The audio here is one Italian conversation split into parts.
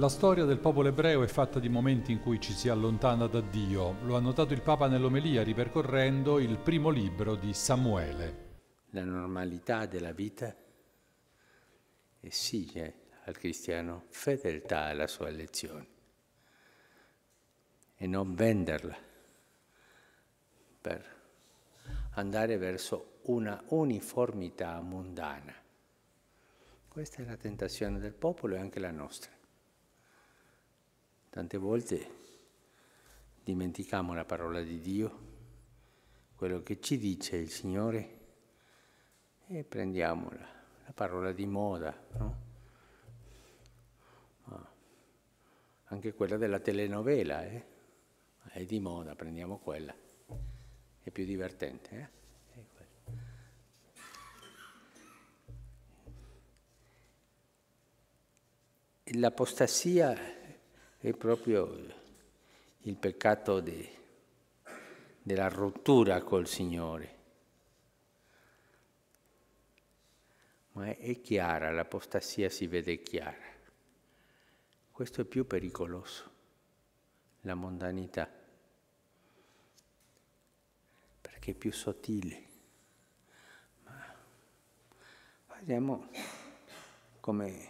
La storia del popolo ebreo è fatta di momenti in cui ci si allontana da Dio. Lo ha notato il Papa nell'omelia ripercorrendo il primo libro di Samuele. La normalità della vita esige al cristiano fedeltà alla sua lezione e non venderla per andare verso una uniformità mondana. Questa è la tentazione del popolo e anche la nostra. Tante volte dimentichiamo la parola di Dio, quello che ci dice il Signore e prendiamola, la parola di moda, no? anche quella della telenovela, eh? è di moda, prendiamo quella, è più divertente. Eh? L'apostasia è proprio il peccato de, della rottura col Signore. Ma è, è chiara, l'apostasia si vede chiara. Questo è più pericoloso, la mondanità, perché è più sottile. Ma vediamo come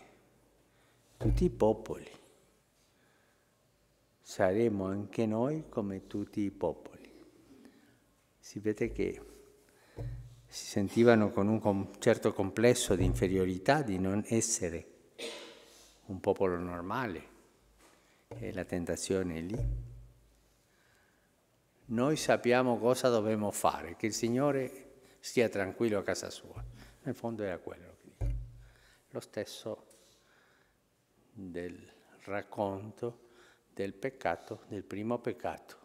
tutti i popoli saremo anche noi come tutti i popoli. Si vede che si sentivano con un certo complesso di inferiorità, di non essere un popolo normale. E la tentazione è lì. Noi sappiamo cosa dobbiamo fare, che il Signore stia tranquillo a casa sua. Nel fondo era quello che dico. Lo stesso del racconto del peccato, del primo peccato.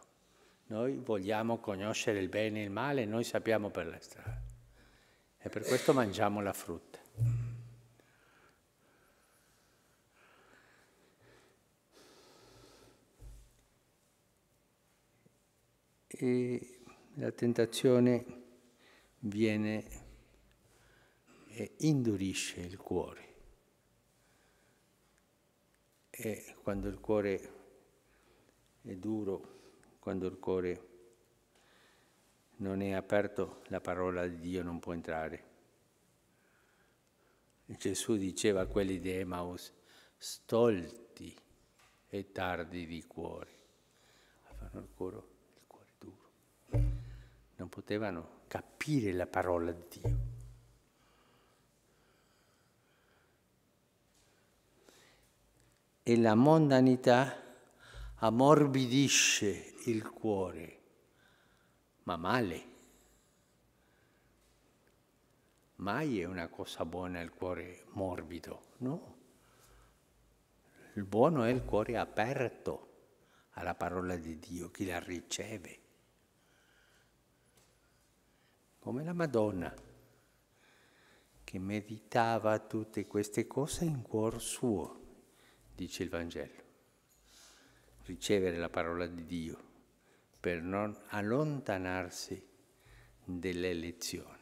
Noi vogliamo conoscere il bene e il male, noi sappiamo per la strada. E per questo mangiamo la frutta. E la tentazione viene e indurisce il cuore. E quando il cuore è duro quando il cuore non è aperto, la parola di Dio non può entrare. Gesù diceva a quelli di Emaus, stolti e tardi di cuore, avevano il cuore, il cuore duro, non potevano capire la parola di Dio. E la mondanità ammorbidisce il cuore, ma male. Mai è una cosa buona il cuore morbido, no? Il buono è il cuore aperto alla parola di Dio, chi la riceve. Come la Madonna, che meditava tutte queste cose in cuor suo, dice il Vangelo ricevere la parola di Dio, per non allontanarsi dell'elezione.